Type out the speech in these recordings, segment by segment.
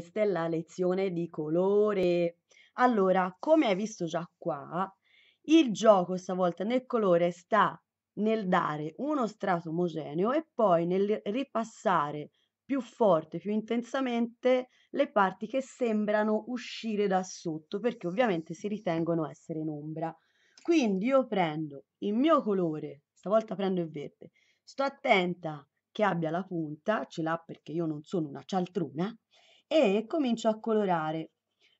questa è la lezione di colore. Allora, come hai visto già qua, il gioco stavolta nel colore sta nel dare uno strato omogeneo e poi nel ripassare più forte, più intensamente le parti che sembrano uscire da sotto, perché ovviamente si ritengono essere in ombra. Quindi io prendo il mio colore, stavolta prendo il verde, sto attenta che abbia la punta, ce l'ha perché io non sono una cialtruna, e comincio a colorare.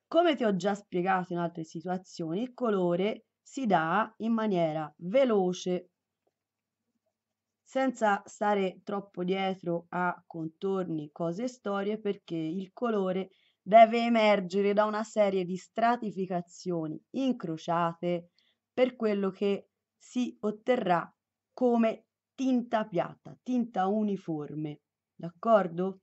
Come ti ho già spiegato in altre situazioni, il colore si dà in maniera veloce, senza stare troppo dietro a contorni, cose e storie, perché il colore deve emergere da una serie di stratificazioni incrociate per quello che si otterrà come tinta piatta, tinta uniforme. D'accordo?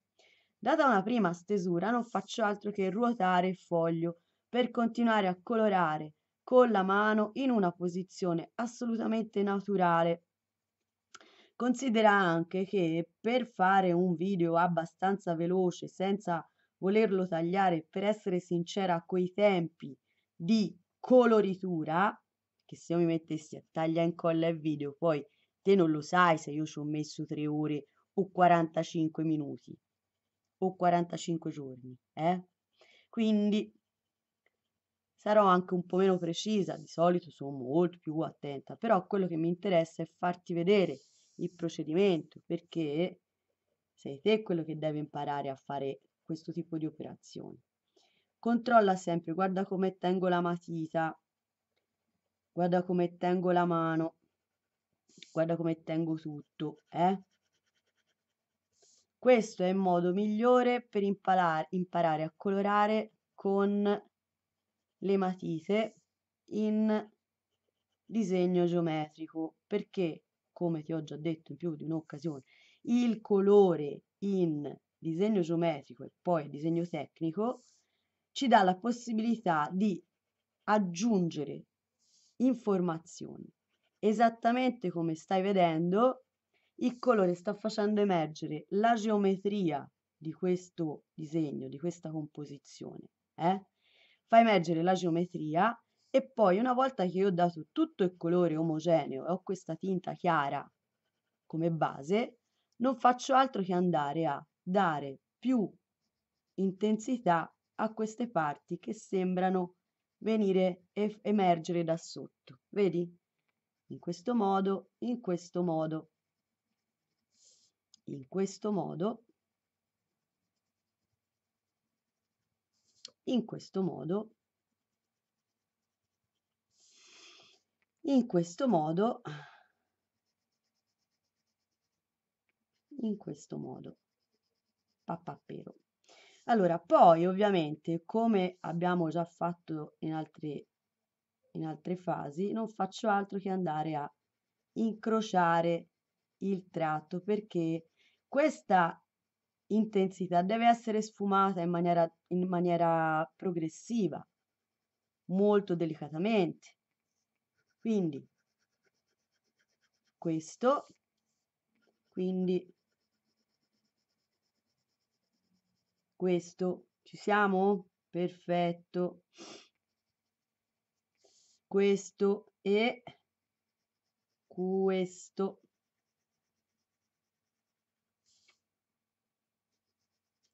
Data una prima stesura non faccio altro che ruotare il foglio per continuare a colorare con la mano in una posizione assolutamente naturale. Considera anche che per fare un video abbastanza veloce senza volerlo tagliare, per essere sincera a quei tempi di coloritura, che se io mi mettessi a taglia e incolla il video, poi te non lo sai se io ci ho messo 3 ore o 45 minuti o 45 giorni. Eh? Quindi sarò anche un po' meno precisa, di solito sono molto più attenta, però quello che mi interessa è farti vedere il procedimento, perché sei te quello che deve imparare a fare questo tipo di operazioni. Controlla sempre, guarda come tengo la matita, guarda come tengo la mano, guarda come tengo tutto, eh? Questo è il modo migliore per impalare- imparare a colorare con le matite in disegno geometrico perché, come ti ho già detto in più di un'occasione, il colore in disegno geometrico e poi disegno tecnico ci dà la possibilità di aggiungere informazioni. Esattamente come stai vedendo, il colore sta facendo emergere la geometria di questo disegno, di questa composizione. Eh? Fa emergere la geometria e poi una volta che io ho dato tutto il colore omogeneo e ho questa tinta chiara come base, non faccio altro che andare a dare più intensità a queste parti che sembrano venire e emergere da sotto. Vedi? In questo modo, in questo modo in questo modo, in questo modo, in questo modo, in questo modo, pappapero. Allora, poi ovviamente, come abbiamo già fatto in altre, in altre fasi, non faccio altro che andare a incrociare il tratto perché questa intensità deve essere sfumata in maniera, in maniera progressiva, molto delicatamente. Quindi questo, quindi questo, ci siamo? Perfetto. Questo e questo.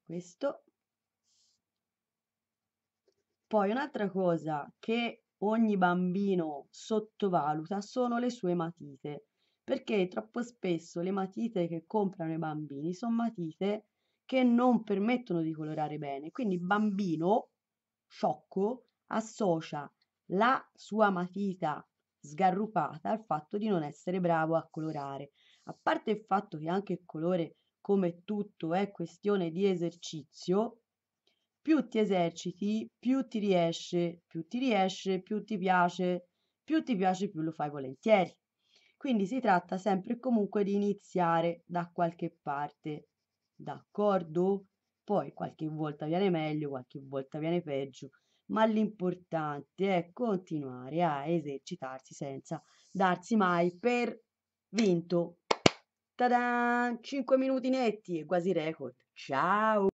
questo. Poi un'altra cosa che ogni bambino sottovaluta sono le sue matite, perché troppo spesso le matite che comprano i bambini sono matite che non permettono di colorare bene. Quindi il bambino sciocco associa la sua matita sgarrupata al fatto di non essere bravo a colorare. A parte il fatto che anche il colore come tutto è questione di esercizio, più ti eserciti, più ti riesce, più ti riesce, più ti piace, più ti piace, più lo fai volentieri. Quindi si tratta sempre e comunque di iniziare da qualche parte, d'accordo? Poi qualche volta viene meglio, qualche volta viene peggio, ma l'importante è continuare a esercitarsi senza darsi mai per vinto. Tada! 5 minuti netti, quasi record. Ciao!